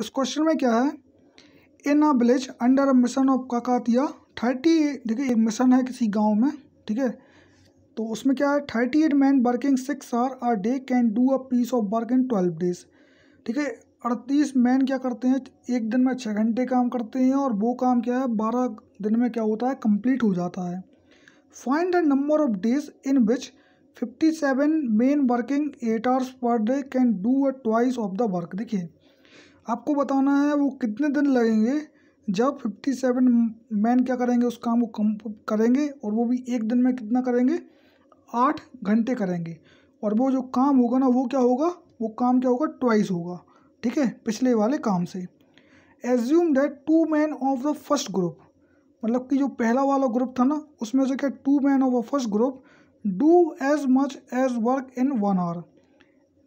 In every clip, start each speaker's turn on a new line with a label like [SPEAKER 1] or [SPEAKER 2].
[SPEAKER 1] इस क्वेश्चन में क्या है in a village under mission of Kakatiya thirty देखिए एक मिशन है किसी गांव में ठीक है तो उसमें क्या है thirty eight man working six hour a day can do a piece of work in twelve days ठीक है अड़तीस मैन क्या करते हैं एक दिन में छः घंटे काम करते हैं और वो काम क्या है बारह दिन में क्या होता है कंप्लीट हो जाता है find the number of days in which fifty seven men working eight hours per day can do a twice of the work देखिए आपको बताना है वो कितने दिन लगेंगे जब फिफ्टी सेवन मैन क्या करेंगे उस काम को कम करेंगे और वो भी एक दिन में कितना करेंगे आठ घंटे करेंगे और वो जो काम होगा ना वो क्या होगा वो काम क्या होगा ट्वाइस होगा ठीक है पिछले वाले काम से assume that two man of the first group मतलब कि जो पहला वाला ग्रुप था ना उसमें से क्या two man of the first group do as much as work in one hour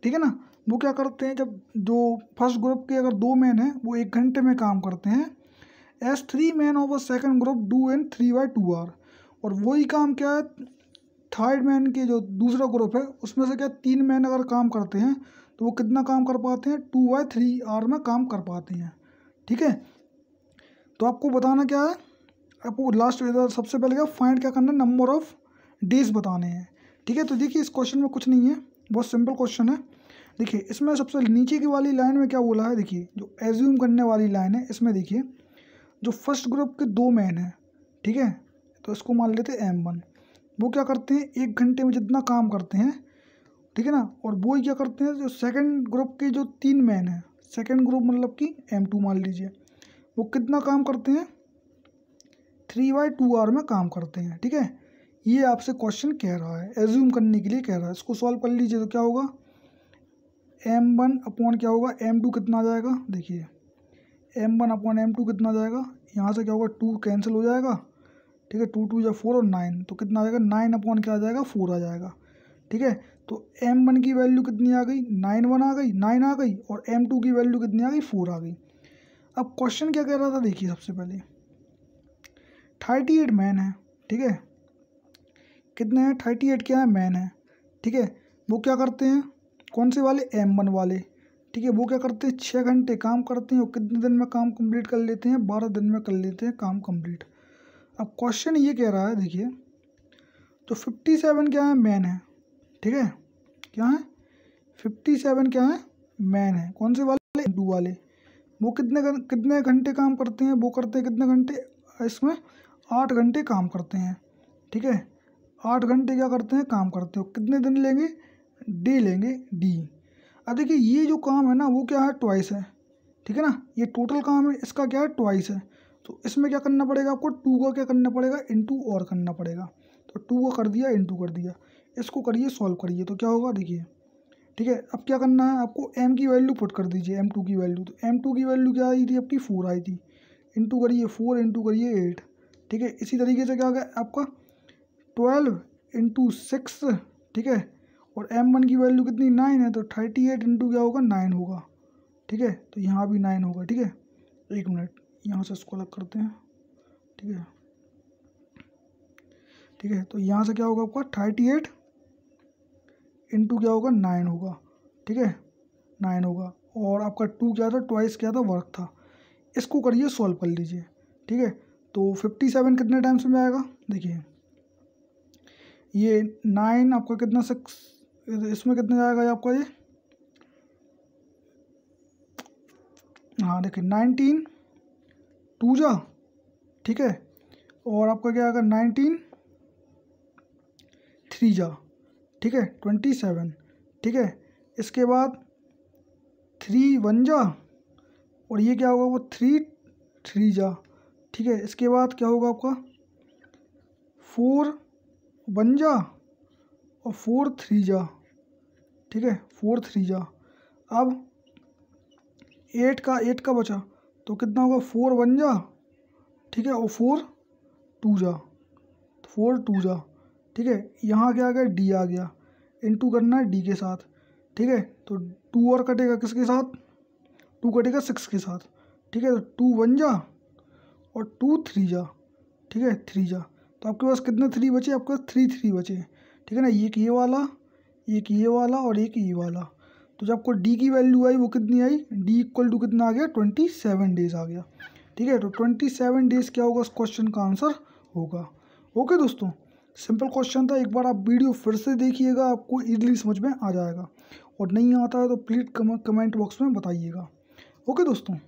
[SPEAKER 1] ठीक है ना वो क्या करते हैं जब जो फर्स्ट ग्रुप के अगर दो मैन हैं वो एक घंटे में काम करते हैं as three man of second group do in three by two hour और वही काम क्या है थर्ड मैन के जो दूसरा ग्रुप है उसमें से क्या तीन मैन अगर काम करते हैं तो वो कितना काम कर पाते हैं टू बाई थ्री आर में काम कर पाते हैं ठीक है तो आपको बताना क्या है आपको लास्ट सबसे पहले क्या फाइंड क्या करना है नंबर ऑफ़ डेज बताने हैं ठीक है तो देखिए इस क्वेश्चन में कुछ नहीं है बहुत सिंपल क्वेश्चन है देखिए इसमें सबसे नीचे की वाली लाइन में क्या बोला है देखिए जो एज्यूम करने वाली लाइन है इसमें देखिए जो फर्स्ट ग्रुप के दो मैन हैं ठीक है तो इसको मान लेते हैं एम वन वो क्या करते हैं एक घंटे में जितना काम करते हैं ठीक है ना और वो क्या करते हैं जो सेकेंड ग्रुप के जो तीन मैन हैं सेकेंड ग्रुप मतलब कि एम टू मान लीजिए वो कितना काम करते हैं थ्री बाई टू आवर में काम करते हैं ठीक है ये आपसे क्वेश्चन कह रहा है एज्यूम करने के लिए कह रहा है इसको सॉल्व कर लीजिए तो क्या होगा एम वन अपॉन क्या होगा एम टू कितना आ जाएगा देखिए M one upon M two कितना आ जाएगा यहाँ से क्या होगा टू कैंसिल हो जाएगा ठीक है टू टू या फोर और नाइन तो कितना आ जाएगा नाइन अपॉन क्या आ जाएगा फोर आ जाएगा ठीक है तो एम वन की वैल्यू कितनी आ गई नाइन वन आ गई नाइन आ गई और एम टू की वैल्यू कितनी आ गई फोर आ गई अब क्वेश्चन क्या कह रहा था देखिए सबसे पहले थर्टी एट मैन है ठीक है कितने हैं थर्टी एट क्या है मैन है ठीक है वो क्या करते हैं कौन से वाले एम वन वाले ठीक है वो क्या करते हैं छः घंटे काम करते हैं और कितने दिन में काम कंप्लीट कर लेते हैं बारह दिन में कर लेते हैं काम कंप्लीट अब क्वेश्चन ये कह रहा है देखिए तो फिफ्टी सेवन क्या है मैन है ठीक है क्या है फिफ्टी सेवन क्या है मैन है कौन से वाले डू वाले वो कितने कितने घंटे काम करते हैं वो करते हैं कितने घंटे इसमें आठ घंटे काम करते हैं ठीक है आठ घंटे क्या करते हैं काम करते हो कितने दिन लेंगे डे लेंगे डी अब देखिए ये जो काम है ना वो क्या है ट्वाइस है ठीक है ना ये टोटल काम है इसका क्या है ट्वाइस है तो इसमें क्या करना पड़ेगा आपको टू का क्या करना पड़ेगा इंटू और करना पड़ेगा तो टू का कर दिया इंटू कर दिया इसको करिए सॉल्व करिए तो क्या होगा देखिए ठीक है अब क्या करना है आपको एम की वैल्यू पुट कर दीजिए एम टू की वैल्यू तो एम टू की वैल्यू क्या आई थी आपकी फोर आई थी इंटू करिए फोर इंटू करिए एट ठीक है इसी तरीके से क्या हो गया आपका ट्वेल्व इंटू सिक्स ठीक है और एम वन की वैल्यू कितनी नाइन है तो थर्टी एट इंटू क्या होगा नाइन होगा ठीक है तो यहाँ भी नाइन होगा ठीक है एक मिनट यहाँ से इसको अलग करते हैं ठीक है ठीक है तो यहाँ से क्या होगा आपका थर्टी एट इंटू क्या होगा नाइन होगा ठीक है नाइन होगा और आपका टू क्या था ट्वाइस क्या था वर्क था इसको करिए सॉल्व कर लीजिए ठीक है तो फिफ्टी सेवन कितने टाइम्स में आएगा देखिए ये नाइन आपका कितना सिक्स इसमें कितना जाएगा आपका ये हाँ देखिए नाइनटीन टू जा ठीक है और आपका क्या आएगा नाइनटीन थ्री जा ठीक है ट्वेंटी सेवन ठीक है इसके बाद थ्री वन जा और ये क्या होगा वो थ्री थ्री जा ठीक है इसके बाद क्या होगा आपका फोर वन जा और फोर थ्री जा ठीक है फोर थ्री जा अब एट का एट का बचा तो कितना होगा फोर वन जा ठीक है और फोर टू जा तो फोर टू जा ठीक है यहाँ क्या आ गया डी आ गया इनटू करना है डी के साथ ठीक है तो टू और कटेगा किसके साथ टू कटेगा सिक्स के साथ ठीक है तो टू वन जा और टू थ्री जा ठीक है थ्री जा तो आपके पास कितने थ्री बचे आपके पास थ्री थ्री बचे ठीक है ना एक ये वाला एक ये वाला और एक ये वाला तो जब आपको डी की वैल्यू आई वो कितनी आई डी इक्वल टू कितना आ गया ट्वेंटी सेवन डेज आ गया ठीक है तो ट्वेंटी सेवन डेज क्या होगा उस क्वेश्चन का आंसर होगा ओके दोस्तों सिंपल क्वेश्चन था एक बार आप वीडियो फिर से देखिएगा आपको ईजिली समझ में आ जाएगा और नहीं आता है तो प्लीज़ कमेंट बॉक्स में बताइएगा ओके दोस्तों